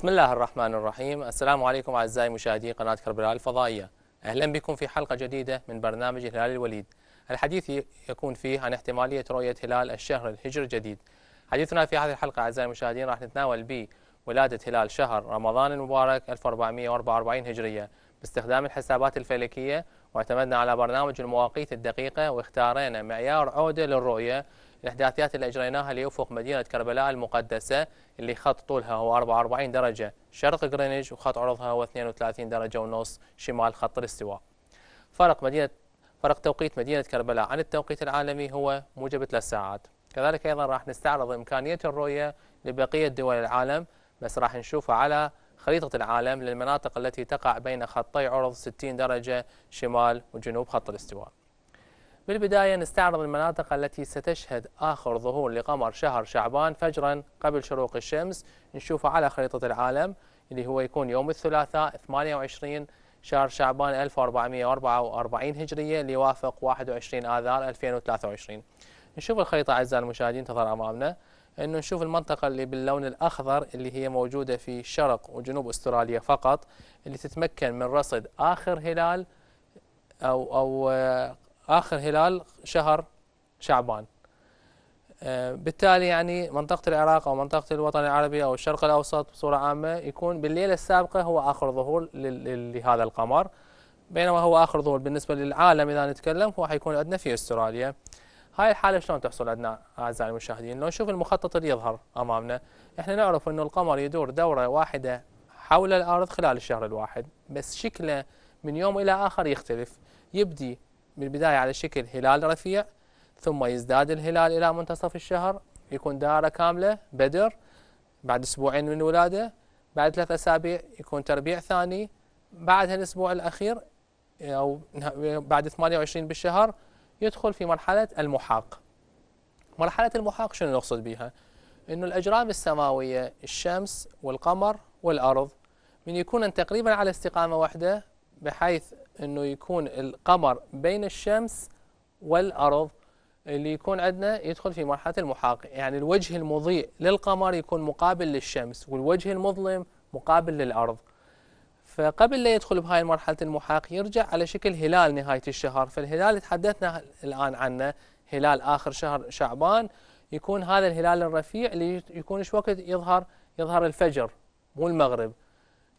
بسم الله الرحمن الرحيم السلام عليكم أعزائي مشاهدي قناة كربلاء الفضائية أهلا بكم في حلقة جديدة من برنامج هلال الوليد الحديث يكون فيه عن احتمالية رؤية هلال الشهر الهجري الجديد حديثنا في هذه الحلقة أعزائي المشاهدين راح نتناول به ولادة هلال شهر رمضان المبارك 1444 هجرية باستخدام الحسابات الفلكية واعتمدنا على برنامج المواقيت الدقيقة واختارينا معيار عودة للرؤية الإحداثيات اللي أجريناها اللي يفوق مدينة كربلاء المقدسة اللي خط طولها هو 44 درجة شرق غرينج وخط عرضها هو 32 درجة ونص شمال خط الاستواء فرق مدينة فرق توقيت مدينة كربلاء عن التوقيت العالمي هو موجب ثلاث ساعات كذلك أيضا راح نستعرض إمكانية الرؤية لبقية دول العالم بس راح نشوفها على خريطة العالم للمناطق التي تقع بين خطي عرض 60 درجة شمال وجنوب خط الاستواء بالبداية نستعرض المناطق التي ستشهد آخر ظهور لقمر شهر شعبان فجرا قبل شروق الشمس نشوفه على خريطة العالم اللي هو يكون يوم الثلاثاء 28 شهر شعبان 1444 هجرية اللي يوافق 21 آذار 2023 نشوف الخريطة أعزائي المشاهدين تظهر أمامنا أنه نشوف المنطقة اللي باللون الأخضر اللي هي موجودة في شرق وجنوب أستراليا فقط اللي تتمكن من رصد آخر هلال أو أو آخر هلال شهر شعبان آه، بالتالي يعني منطقة العراق أو منطقة الوطن العربي أو الشرق الأوسط بصورة عامة يكون بالليلة السابقة هو آخر ظهور لهذا القمر بينما هو آخر ظهور بالنسبة للعالم إذا نتكلم هو حيكون عندنا في استراليا هاي الحالة شلون تحصل عندنا أعزائي المشاهدين لو نشوف المخطط اللي يظهر أمامنا إحنا نعرف أنه القمر يدور دورة واحدة حول الأرض خلال الشهر الواحد بس شكله من يوم إلى آخر يختلف يبدي بالبداية على شكل هلال رفيع ثم يزداد الهلال إلى منتصف الشهر يكون دائرة كاملة بدر بعد أسبوعين من الولادة بعد ثلاث أسابيع يكون تربيع ثاني بعد هالأسبوع الأخير أو بعد 28 بالشهر يدخل في مرحلة المحاق مرحلة المحاق شنو نقصد بها؟ أن الأجرام السماوية الشمس والقمر والأرض من يكون تقريبا على استقامة واحدة بحيث انه يكون القمر بين الشمس والارض اللي يكون عندنا يدخل في مرحله المحاق يعني الوجه المضيء للقمر يكون مقابل للشمس والوجه المظلم مقابل للارض فقبل لا يدخل بهاي مرحله المحاق يرجع على شكل هلال نهايه الشهر فالهلال اللي تحدثنا الان عنه هلال اخر شهر شعبان يكون هذا الهلال الرفيع اللي يكون شو وقت يظهر يظهر الفجر مو المغرب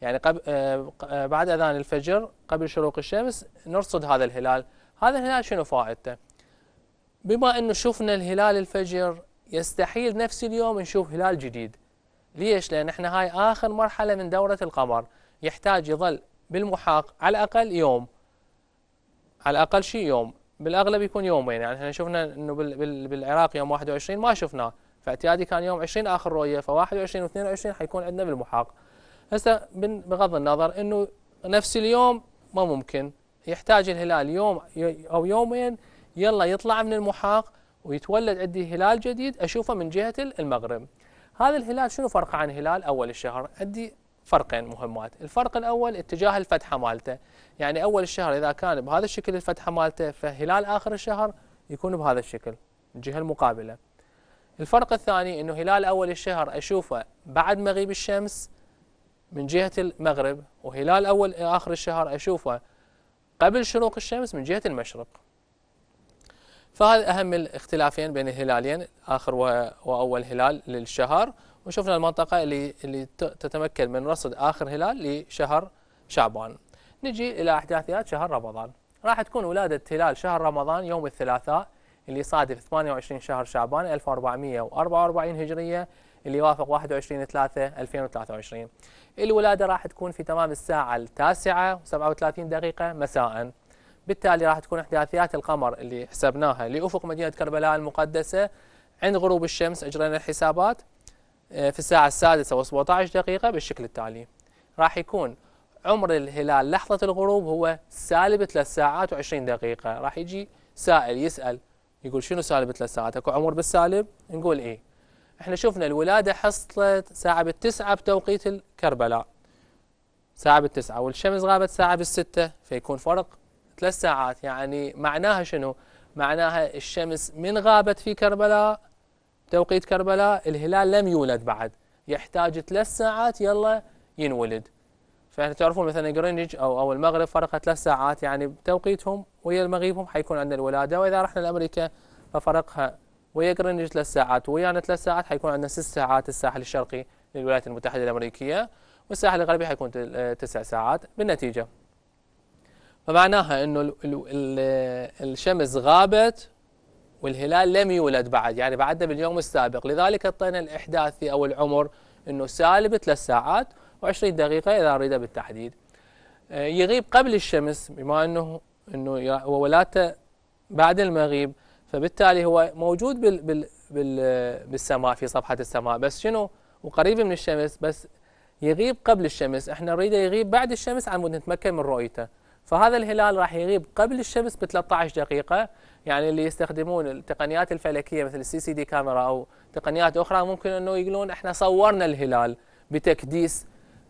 يعني قبل آه، آه، بعد أذان الفجر قبل شروق الشمس نرصد هذا الهلال هذا الهلال شنو فائدته بما أنه شفنا الهلال الفجر يستحيل نفس اليوم نشوف هلال جديد ليش لأن احنا هاي آخر مرحلة من دورة القمر يحتاج يظل بالمحاق على الأقل يوم على الأقل شيء يوم بالأغلب يكون يومين يعني احنا شفنا أنه بالعراق يوم 21 ما شفناه فاعتيادي كان يوم 20 آخر رؤية ف21 و22 حيكون عندنا بالمحاق هسه بغض النظر انه نفس اليوم ما ممكن يحتاج الهلال يوم او يومين يلا يطلع من المحاق ويتولد عندي هلال جديد اشوفه من جهه المغرب هذا الهلال شنو فرقه عن هلال اول الشهر عندي فرقين مهمات الفرق الاول اتجاه الفتحه مالته يعني اول الشهر اذا كان بهذا الشكل الفتحه مالته فهلال اخر الشهر يكون بهذا الشكل الجهه المقابله الفرق الثاني انه هلال اول الشهر اشوفه بعد مغيب الشمس من جهة المغرب وهلال أول آخر الشهر أشوفه قبل شروق الشمس من جهة المشرق فهذا أهم الاختلافين بين الهلالين آخر وأول هلال للشهر وشفنا المنطقة اللي, اللي تتمكن من رصد آخر هلال لشهر شعبان نجي إلى أحداثيات شهر رمضان راح تكون ولادة هلال شهر رمضان يوم الثلاثاء اللي صادف 28 شهر شعبان 1444 هجرية اللي يوافق 21 3 2023 الولادة راح تكون في تمام الساعة التاسعة و37 دقيقة مساء بالتالي راح تكون احداثيات القمر اللي حسبناها لأفق مدينة كربلاء المقدسة عند غروب الشمس أجرينا الحسابات آه، في الساعة السادسة و17 دقيقة بالشكل التالي راح يكون عمر الهلال لحظة الغروب هو سالب 3 ساعات و20 دقيقة راح يجي سائل يسأل يقول شنو سالب 3 ساعات اكو عمر بالسالب نقول ايه احنا شفنا الولادة حصلت ساعة بالتسعة بتوقيت الكربلاء ساعة بالتسعة والشمس غابت ساعة بالستة فيكون فرق ثلاث ساعات يعني معناها شنو معناها الشمس من غابت في كربلاء توقيت كربلاء الهلال لم يولد بعد يحتاج ثلاث ساعات يلا ينولد فاحنا تعرفون مثلا جرينج او او المغرب فرقها ثلاث ساعات يعني بتوقيتهم ويا المغيبهم حيكون عندنا الولاده واذا رحنا لامريكا ففرقها وهي ثلاث ساعات ويانا ثلاث ساعات حيكون عندنا ست ساعات الساحل الشرقي للولايات المتحدة الأمريكية والساحل الغربي حيكون آه، تسع ساعات بالنتيجة فمعناها أنه الشمس غابت والهلال لم يولد بعد يعني بعدنا باليوم السابق لذلك اعطينا الإحداثي أو العمر أنه سالب ثلاث ساعات و20 دقيقة إذا أريد بالتحديد آه، يغيب قبل الشمس بما أنه أنه ولادته بعد المغيب فبالتالي هو موجود بال بال بال بالسماء في صفحه السماء بس شنو وقريب من الشمس بس يغيب قبل الشمس احنا نريده يغيب بعد الشمس على مود نتمكن من رؤيته فهذا الهلال راح يغيب قبل الشمس ب 13 دقيقه يعني اللي يستخدمون التقنيات الفلكيه مثل السي سي دي كاميرا او تقنيات اخرى ممكن انه يقولون احنا صورنا الهلال بتكديس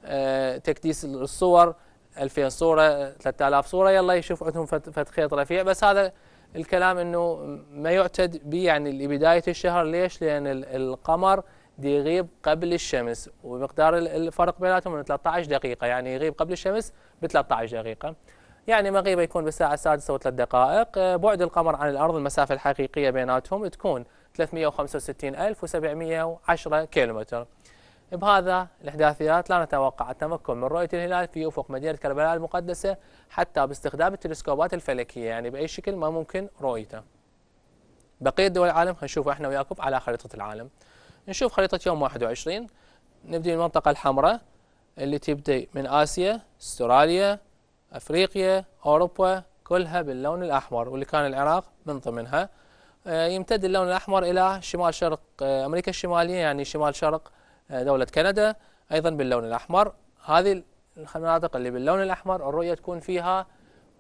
آه تكديس الصور 2000 صوره 3000 صوره يلا يشوف عندهم فت خيط رفيع بس هذا الكلام انه ما يعتد به يعني لبدايه الشهر ليش؟ لان القمر يغيب قبل الشمس ومقدار الفرق بيناتهم من 13 دقيقه يعني يغيب قبل الشمس ب 13 دقيقه. يعني مغيبه يكون بالساعه السادسه وثلاث دقائق بعد القمر عن الارض المسافه الحقيقيه بيناتهم تكون 365710 كيلومتر. بهذا الإحداثيات لا نتوقع التمكن من رؤية الهلال في أفق مدينة كربلاء المقدسة حتى باستخدام التلسكوبات الفلكية يعني بأي شكل ما ممكن رؤيته بقية دول العالم هنشوف احنا وياكم على خريطة العالم نشوف خريطة يوم 21 نبدي من المنطقة الحمراء اللي تبدي من آسيا استراليا أفريقيا أوروبا كلها باللون الأحمر واللي كان العراق من ضمنها آه، يمتد اللون الأحمر إلى شمال شرق آه، أمريكا الشمالية يعني شمال شرق آه، دولة كندا أيضا باللون الأحمر هذه المناطق اللي باللون الأحمر الرؤية تكون فيها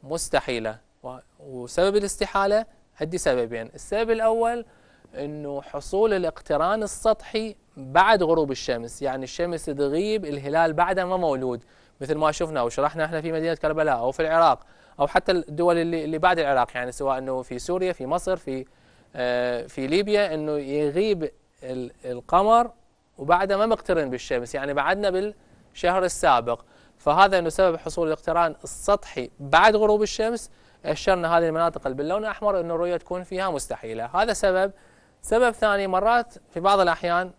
مستحيلة وسبب الاستحالة عندي سببين السبب الأول أنه حصول الاقتران السطحي بعد غروب الشمس يعني الشمس تغيب الهلال بعده ما مولود مثل ما شفنا وشرحنا احنا في مدينة كربلاء أو في العراق أو حتى الدول اللي, اللي بعد العراق يعني سواء أنه في سوريا في مصر في آه، في ليبيا أنه يغيب القمر وبعدها ما مقترن بالشمس يعني بعدنا بالشهر السابق فهذا انه سبب حصول الاقتران السطحي بعد غروب الشمس اشرنا هذه المناطق اللي باللون الاحمر انه الرؤيه تكون فيها مستحيله هذا سبب سبب ثاني مرات في بعض الاحيان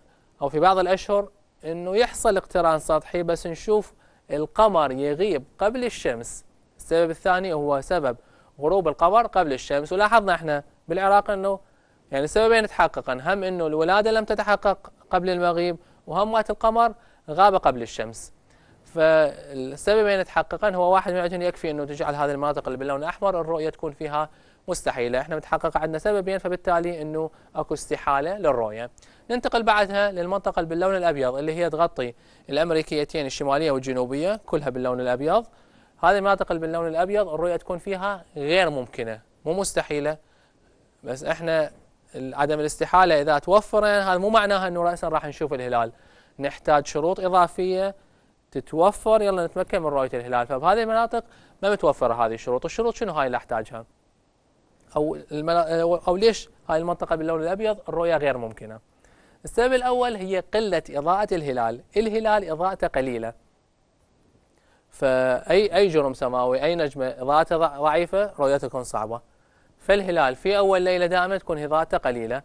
او في بعض الاشهر انه يحصل اقتران سطحي بس نشوف القمر يغيب قبل الشمس السبب الثاني هو سبب غروب القمر قبل الشمس ولاحظنا احنا بالعراق انه يعني السببين تحققا هم أنه الولادة لم تتحقق قبل المغيب وهم مات القمر غاب قبل الشمس فالسببين تحققا هو واحد من يكفي أنه تجعل هذه المناطق اللي باللون الأحمر الرؤية تكون فيها مستحيلة احنا متحقق عندنا سببين فبالتالي أنه أكو استحالة للرؤية ننتقل بعدها للمنطقة اللي باللون الأبيض اللي هي تغطي الأمريكيتين الشمالية والجنوبية كلها باللون الأبيض هذه المناطق اللي باللون الأبيض الرؤية تكون فيها غير ممكنة مو مستحيلة بس احنا عدم الاستحاله اذا يعني هذا مو معناها انه راسا راح نشوف الهلال نحتاج شروط اضافيه تتوفر يلا نتمكن من رؤيه الهلال فبهذه المناطق ما متوفره هذه الشروط الشروط شنو هاي اللي احتاجها او المنا... او ليش هاي المنطقه باللون الابيض الرؤيه غير ممكنه السبب الاول هي قله اضاءه الهلال الهلال اضاءته قليله فاي اي جرم سماوي اي نجمه اضاءته ضعيفه رؤيته تكون صعبه فالهلال في أول ليلة دائما تكون اضاءته قليلة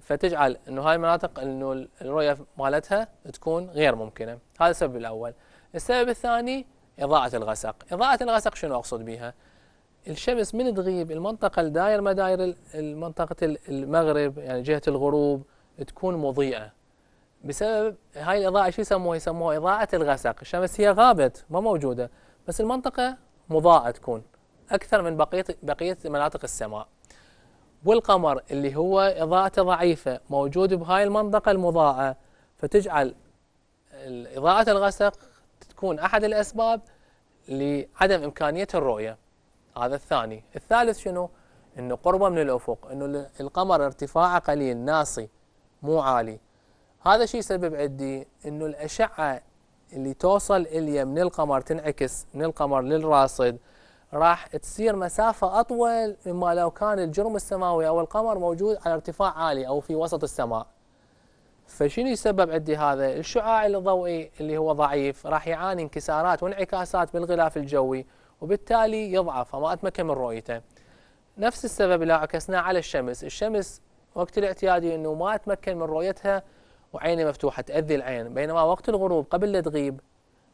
فتجعل أنه هاي المناطق أنه الرؤية مالتها تكون غير ممكنة هذا السبب الأول السبب الثاني إضاءة الغسق إضاءة الغسق شنو أقصد بها الشمس من تغيب المنطقة الداير ما داير المنطقه المغرب يعني جهة الغروب تكون مضيئة بسبب هاي الإضاءة شو يسموها يسموها إضاءة الغسق الشمس هي غابت ما موجودة بس المنطقة مضاءة تكون أكثر من بقية بقية مناطق السماء والقمر اللي هو إضاءته ضعيفة موجود بهاي المنطقة المضاءة فتجعل إضاءة الغسق تكون أحد الأسباب لعدم إمكانية الرؤية هذا الثاني الثالث شنو؟ أنه قربة من الأفق أنه القمر ارتفاعه قليل ناصي مو عالي هذا شيء يسبب عندي أنه الأشعة اللي توصل الي من القمر تنعكس من القمر للراصد راح تصير مسافة أطول مما لو كان الجرم السماوي أو القمر موجود على ارتفاع عالي أو في وسط السماء فشنو يسبب عندي هذا الشعاع الضوئي اللي هو ضعيف راح يعاني انكسارات وانعكاسات بالغلاف الجوي وبالتالي يضعف فما أتمكن من رؤيته نفس السبب لو عكسناه على الشمس الشمس وقت الاعتيادي أنه ما أتمكن من رؤيتها وعيني مفتوحة تأذي العين بينما وقت الغروب قبل لا تغيب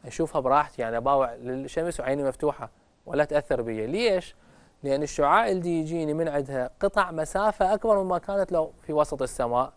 أشوفها براحتي يعني أباوع للشمس وعيني مفتوحة ولا تاثر بي ليش لان الشعاع اللي يجيني من عندها قطع مسافه اكبر مما كانت لو في وسط السماء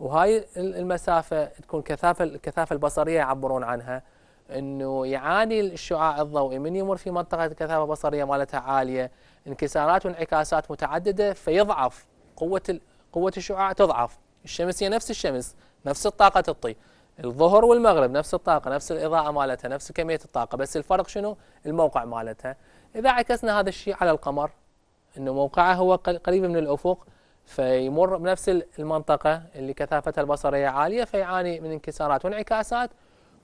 وهاي المسافه تكون كثافه الكثافه البصريه يعبرون عنها انه يعاني الشعاع الضوئي من يمر في منطقه كثافه بصريه مالتها عاليه انكسارات وانعكاسات متعدده فيضعف قوه قوه الشعاع تضعف الشمس هي نفس الشمس نفس الطاقه تعطي الظهر والمغرب نفس الطاقه نفس الاضاءه مالتها نفس كميه الطاقه بس الفرق شنو الموقع مالتها اذا عكسنا هذا الشيء على القمر انه موقعه هو قريب من الافق فيمر بنفس المنطقه اللي كثافتها البصريه عاليه فيعاني من انكسارات وانعكاسات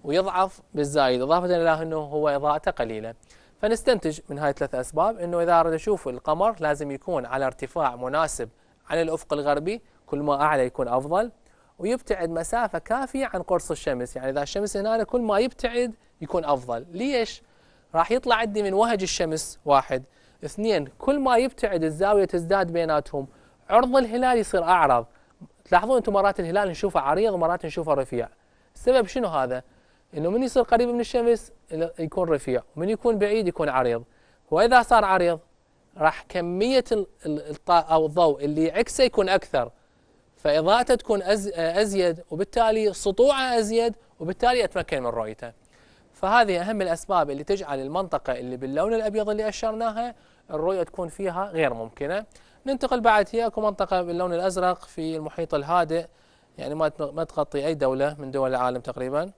ويضعف بالزايد اضافه الى انه هو اضاءته قليله فنستنتج من هاي ثلاث اسباب انه اذا اريد اشوف القمر لازم يكون على ارتفاع مناسب عن الافق الغربي كل ما اعلى يكون افضل ويبتعد مسافة كافية عن قرص الشمس يعني إذا الشمس هنا كل ما يبتعد يكون أفضل ليش؟ راح يطلع عندي من وهج الشمس واحد اثنين كل ما يبتعد الزاوية تزداد بيناتهم عرض الهلال يصير أعرض تلاحظون أنتم مرات الهلال نشوفه عريض ومرات نشوفه رفيع السبب شنو هذا؟ انه من يصير قريب من الشمس يكون رفيع ومن يكون بعيد يكون عريض واذا صار عريض راح كميه الضوء اللي عكسه يكون اكثر فإضاءته تكون أز... أزيد وبالتالي سطوعه أزيد وبالتالي أتمكن من رؤيته فهذه أهم الأسباب اللي تجعل المنطقة اللي باللون الأبيض اللي أشرناها الرؤية تكون فيها غير ممكنة ننتقل بعد هي اكو منطقة باللون الأزرق في المحيط الهادئ يعني ما ما تغطي أي دولة من دول العالم تقريبا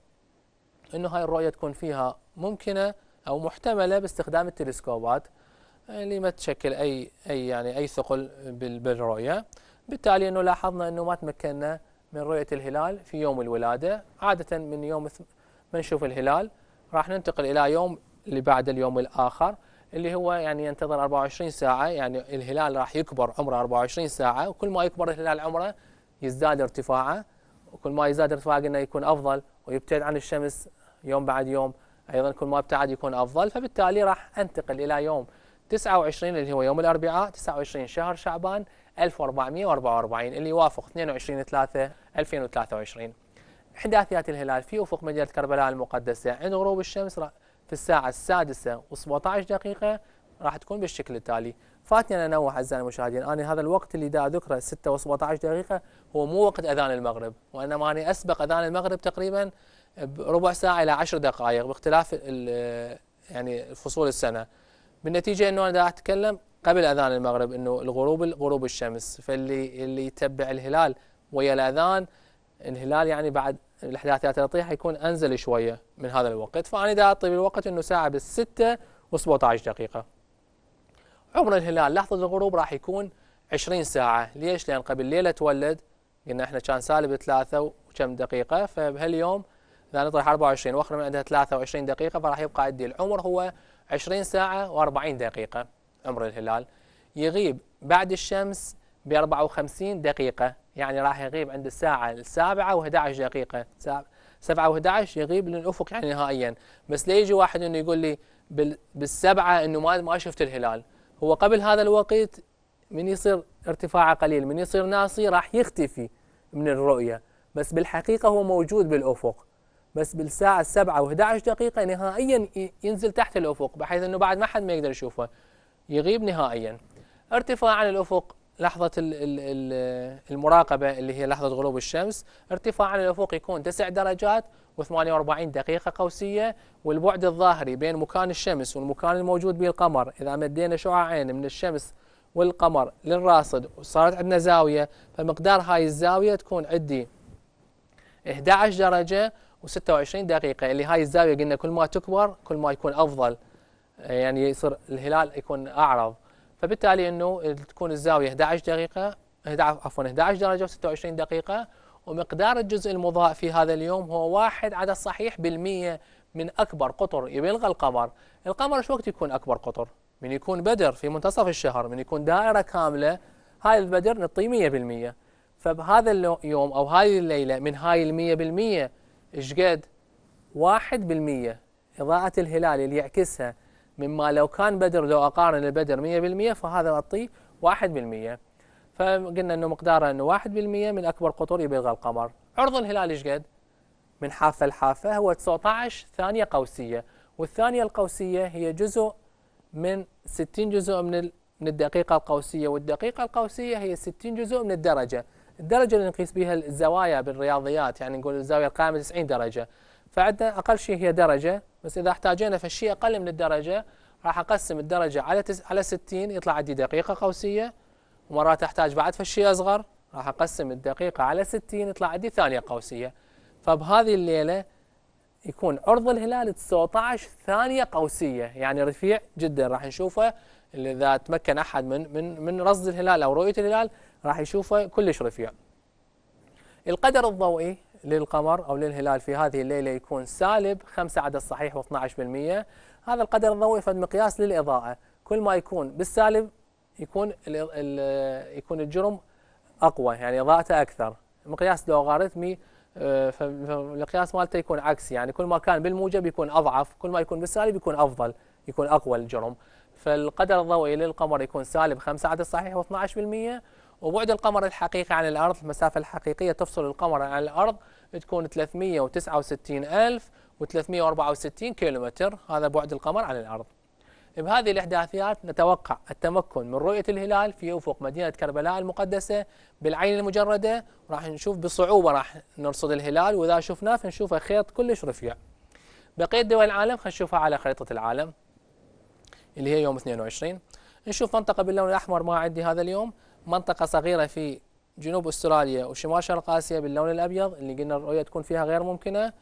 أنه هاي الرؤية تكون فيها ممكنة أو محتملة باستخدام التلسكوبات اللي ما تشكل أي أي يعني أي ثقل بالرؤية بالتالي أنه لاحظنا أنه ما تمكنا من رؤية الهلال في يوم الولادة عادة من يوم ما نشوف الهلال راح ننتقل إلى يوم اللي بعد اليوم الآخر اللي هو يعني ينتظر 24 ساعة يعني الهلال راح يكبر عمره 24 ساعة وكل ما يكبر الهلال عمره يزداد ارتفاعه وكل ما يزداد ارتفاعه قلنا يكون أفضل ويبتعد عن الشمس يوم بعد يوم أيضا كل ما ابتعد يكون أفضل فبالتالي راح أنتقل إلى يوم 29 اللي هو يوم الأربعاء 29 شهر شعبان 1444 اللي يوافق 22 3 2023 احداثيات الهلال في افق مدينه كربلاء المقدسه عند غروب الشمس في الساعه السادسه و17 دقيقه راح تكون بالشكل التالي فاتني انا انوه اعزائي المشاهدين انا هذا الوقت اللي دا ذكره 6 و17 دقيقه هو مو وقت اذان المغرب وانما انا اسبق اذان المغرب تقريبا بربع ساعه الى 10 دقائق باختلاف يعني فصول السنه بالنتيجه انه انا دا اتكلم قبل اذان المغرب انه الغروب غروب الشمس فاللي اللي يتبع الهلال ويا الاذان الهلال يعني بعد الاحداث تطيح يكون انزل شويه من هذا الوقت فانا دا اعطي بالوقت انه ساعه بالستة و17 دقيقه عمر الهلال لحظه الغروب راح يكون 20 ساعه ليش لان قبل ليله تولد قلنا احنا كان سالب ثلاثة وكم دقيقه فبهاليوم اذا نطرح 24 واخر من عندها 23 دقيقه فراح يبقى عندي العمر هو 20 ساعه و40 دقيقه عمر الهلال يغيب بعد الشمس ب 54 دقيقة يعني راح يغيب عند الساعة السابعة و11 دقيقة سبعة و11 يغيب للأفق يعني نهائيا بس لا يجي واحد انه يقول لي بالسبعة انه ما ما شفت الهلال هو قبل هذا الوقت من يصير ارتفاعه قليل من يصير ناصي راح يختفي من الرؤية بس بالحقيقة هو موجود بالأفق بس بالساعة السبعة و11 دقيقة نهائيا ينزل تحت الأفق بحيث أنه بعد ما حد ما يقدر يشوفه يغيب نهائيا ارتفاع عن الأفق لحظة المراقبة اللي هي لحظة غروب الشمس ارتفاع عن الأفق يكون 9 درجات و48 دقيقة قوسية والبعد الظاهري بين مكان الشمس والمكان الموجود به القمر إذا مدينا شعاعين من الشمس والقمر للراصد وصارت عندنا زاوية فمقدار هاي الزاوية تكون عندي 11 درجة و26 دقيقة اللي هاي الزاوية قلنا كل ما تكبر كل ما يكون أفضل يعني يصير الهلال يكون اعرض فبالتالي انه تكون الزاويه 11 دقيقه 11 عفوا 11 درجه و26 دقيقه ومقدار الجزء المضاء في هذا اليوم هو واحد عدد صحيح بالمية من أكبر قطر يبلغ القمر القمر شو وقت يكون أكبر قطر من يكون بدر في منتصف الشهر من يكون دائرة كاملة هاي البدر نعطيه 100%، فبهذا اليوم أو هاي الليلة من هاي ال 100% ايش قد؟ 1% إضاءة الهلال اللي يعكسها مما لو كان بدر لو أقارن البدر 100% فهذا أعطيه 1% فقلنا أنه مقداره أنه 1% من أكبر قطر يبلغ القمر عرض الهلال إيش قد؟ من حافة لحافة هو 19 ثانية قوسية والثانية القوسية هي جزء من 60 جزء من من الدقيقة القوسية والدقيقة القوسية هي 60 جزء من الدرجة الدرجة اللي نقيس بها الزوايا بالرياضيات يعني نقول الزاوية القائمة 90 درجة فعندنا أقل شيء هي درجة بس إذا احتاجينا فشيء أقل من الدرجة راح أقسم الدرجة على تس على 60 يطلع عندي دقيقة قوسية ومرات أحتاج بعد فشيء أصغر راح أقسم الدقيقة على 60 يطلع عندي ثانية قوسية فبهذه الليلة يكون عرض الهلال 19 ثانية قوسية يعني رفيع جدا راح نشوفه إذا تمكن أحد من من من رصد الهلال أو رؤية الهلال راح يشوفه كلش رفيع القدر الضوئي للقمر أو للهلال في هذه الليلة يكون سالب 5 عدد صحيح و12% هذا القدر الضوئي فد مقياس للإضاءة كل ما يكون بالسالب يكون يكون الجرم أقوى يعني إضاءته أكثر مقياس لوغاريتمي آه، فالقياس مالته يكون عكسي يعني كل ما كان بالموجب يكون أضعف كل ما يكون بالسالب يكون أفضل يكون أقوى الجرم فالقدر الضوئي للقمر يكون سالب 5 عدد صحيح و12% وبعد القمر الحقيقي عن الأرض المسافة الحقيقية تفصل القمر عن الأرض بتكون 369364 كيلومتر هذا بعد القمر عن الأرض بهذه الإحداثيات نتوقع التمكن من رؤية الهلال في أفق مدينة كربلاء المقدسة بالعين المجردة راح نشوف بصعوبة راح نرصد الهلال وإذا شفناه فنشوفه خيط كلش رفيع بقية دول العالم خلينا نشوفها على خريطة العالم اللي هي يوم 22 نشوف منطقة باللون الأحمر ما عندي هذا اليوم منطقة صغيرة في جنوب استراليا وشمال شرق اسيا باللون الابيض اللي قلنا الرؤيه تكون فيها غير ممكنه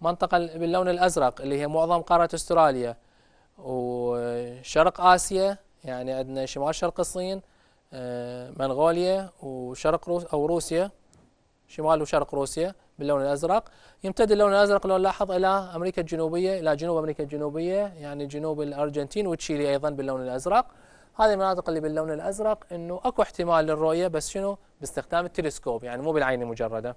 منطقه باللون الازرق اللي هي معظم قاره استراليا وشرق اسيا يعني عندنا شمال شرق الصين آه، منغوليا وشرق روس او روسيا شمال وشرق روسيا باللون الازرق يمتد اللون الازرق لو نلاحظ الى امريكا الجنوبيه الى جنوب امريكا الجنوبيه يعني جنوب الارجنتين وتشيلي ايضا باللون الازرق هذه المناطق اللي باللون الازرق انه اكو احتمال للرؤيه بس شنو باستخدام التلسكوب يعني مو بالعين المجرده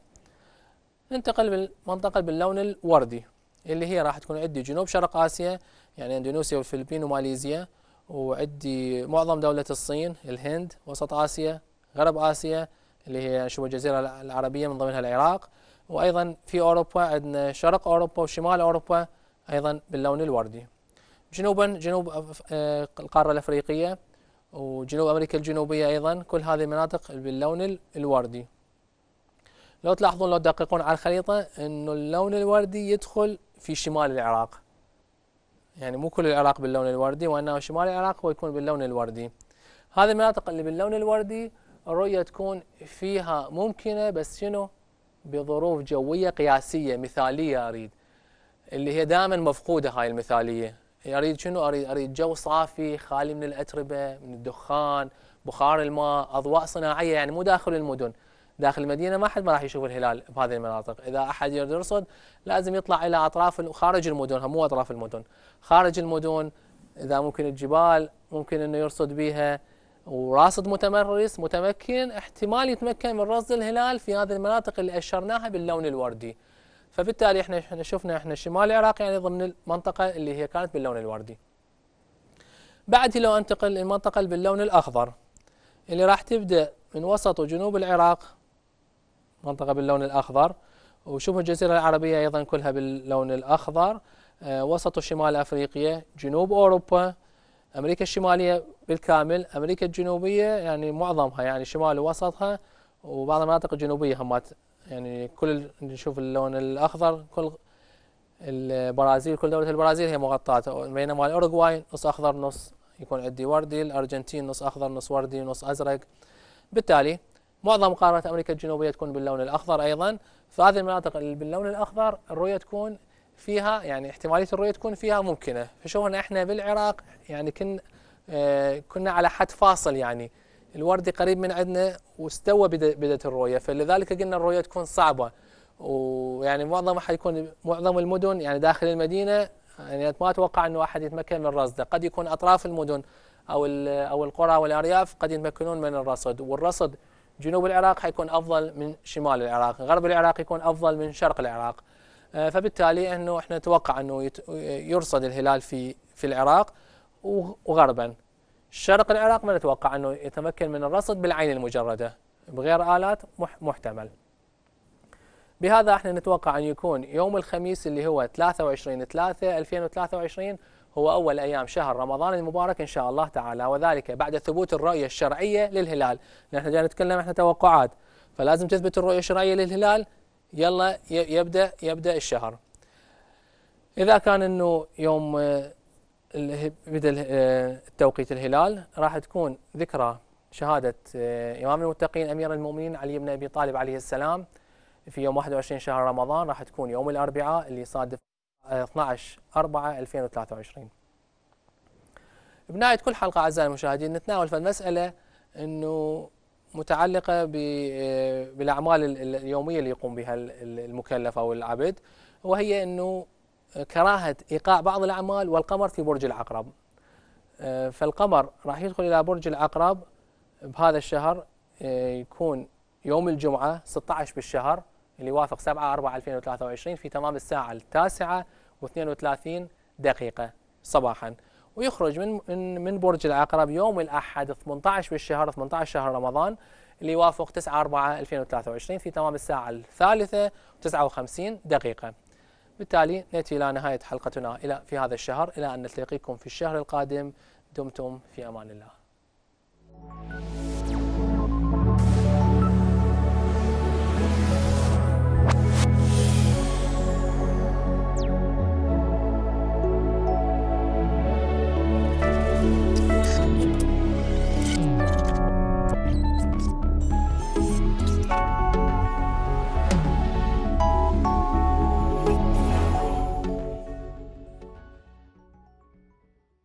ننتقل بالمنطقه باللون الوردي اللي هي راح تكون عندي جنوب شرق اسيا يعني اندونيسيا والفلبين وماليزيا وعندي معظم دولة الصين الهند وسط آسيا غرب آسيا اللي هي شبه الجزيرة العربية من ضمنها العراق وأيضا في أوروبا عندنا شرق أوروبا وشمال أوروبا أيضا باللون الوردي جنوبا جنوب آه، القارة الأفريقية وجنوب أمريكا الجنوبية أيضا كل هذه المناطق باللون الوردي لو تلاحظون لو تدققون على الخريطة أنه اللون الوردي يدخل في شمال العراق يعني مو كل العراق باللون الوردي وأنه شمال العراق هو يكون باللون الوردي هذه المناطق اللي باللون الوردي الرؤية تكون فيها ممكنة بس شنو بظروف جوية قياسية مثالية أريد اللي هي دائما مفقودة هاي المثالية اريد شنو اريد اريد جو صافي خالي من الاتربه من الدخان بخار الماء اضواء صناعيه يعني مو داخل المدن داخل المدينه ما حد ما راح يشوف الهلال بهذه المناطق اذا احد يريد يرصد لازم يطلع الى اطراف خارج المدن مو اطراف المدن خارج المدن اذا ممكن الجبال ممكن انه يرصد بها وراصد متمرس متمكن احتمال يتمكن من رصد الهلال في هذه المناطق اللي اشرناها باللون الوردي فبالتالي احنا احنا شفنا احنا الشمال العراقي يعني ضمن المنطقه اللي هي كانت باللون الوردي. بعد لو انتقل للمنطقه باللون الاخضر اللي راح تبدا من وسط وجنوب العراق منطقه باللون الاخضر وشبه الجزيره العربيه ايضا كلها باللون الاخضر آه، وسط وشمال افريقيا جنوب اوروبا امريكا الشماليه بالكامل امريكا الجنوبيه يعني معظمها يعني شمال ووسطها وبعض المناطق الجنوبيه همات يعني كل نشوف اللون الأخضر كل البرازيل كل دولة البرازيل هي مغطاة بينما الأوروغواي نص أخضر نص يكون عندي وردي الأرجنتين نص أخضر نص وردي نص أزرق بالتالي معظم قارة أمريكا الجنوبية تكون باللون الأخضر أيضا فهذه المناطق اللي باللون الأخضر الرؤية تكون فيها يعني احتمالية الرؤية تكون فيها ممكنة فشوفنا احنا بالعراق يعني كن آه كنا على حد فاصل يعني الوردي قريب من عندنا واستوى بدايه الرؤيه فلذلك قلنا الرؤيه تكون صعبه ويعني معظم حيكون معظم المدن يعني داخل المدينه يعني ما اتوقع انه احد يتمكن من رصده قد يكون اطراف المدن او او القرى والارياف قد يتمكنون من الرصد والرصد جنوب العراق حيكون افضل من شمال العراق غرب العراق يكون افضل من شرق العراق آه، فبالتالي انه احنا نتوقع انه يرصد الهلال في في العراق وغربا شرق العراق ما نتوقع أنه يتمكن من الرصد بالعين المجردة بغير آلات محتمل بهذا احنا نتوقع أن يكون يوم الخميس اللي هو 23 3 2023 هو أول أيام شهر رمضان المبارك إن شاء الله تعالى وذلك بعد ثبوت الرؤية الشرعية للهلال نحن جاي نتكلم احنا توقعات فلازم تثبت الرؤية الشرعية للهلال يلا يبدأ يبدأ الشهر إذا كان أنه يوم بدل آه، توقيت الهلال راح تكون ذكرى شهادة آه، إمام المتقين أمير المؤمنين علي بن أبي طالب عليه السلام في يوم 21 شهر رمضان راح تكون يوم الأربعاء اللي صادف 12 4 2023 بنهاية كل حلقة أعزائي المشاهدين نتناول في المسألة أنه متعلقة آه، بالأعمال اليومية اللي يقوم بها المكلف أو العبد وهي أنه كراهة إيقاع بعض الأعمال والقمر في برج العقرب آه، فالقمر راح يدخل إلى برج العقرب بهذا الشهر آه، يكون يوم الجمعة 16 بالشهر اللي يوافق 7 4 2023 في تمام الساعة التاسعة و32 دقيقة صباحا ويخرج من من من برج العقرب يوم الأحد 18 بالشهر 18 شهر رمضان اللي يوافق 9 4 2023 في تمام الساعة الثالثة و59 دقيقة بالتالي نأتي إلى نهاية حلقتنا إلى في هذا الشهر إلى أن نلتقيكم في الشهر القادم دمتم في أمان الله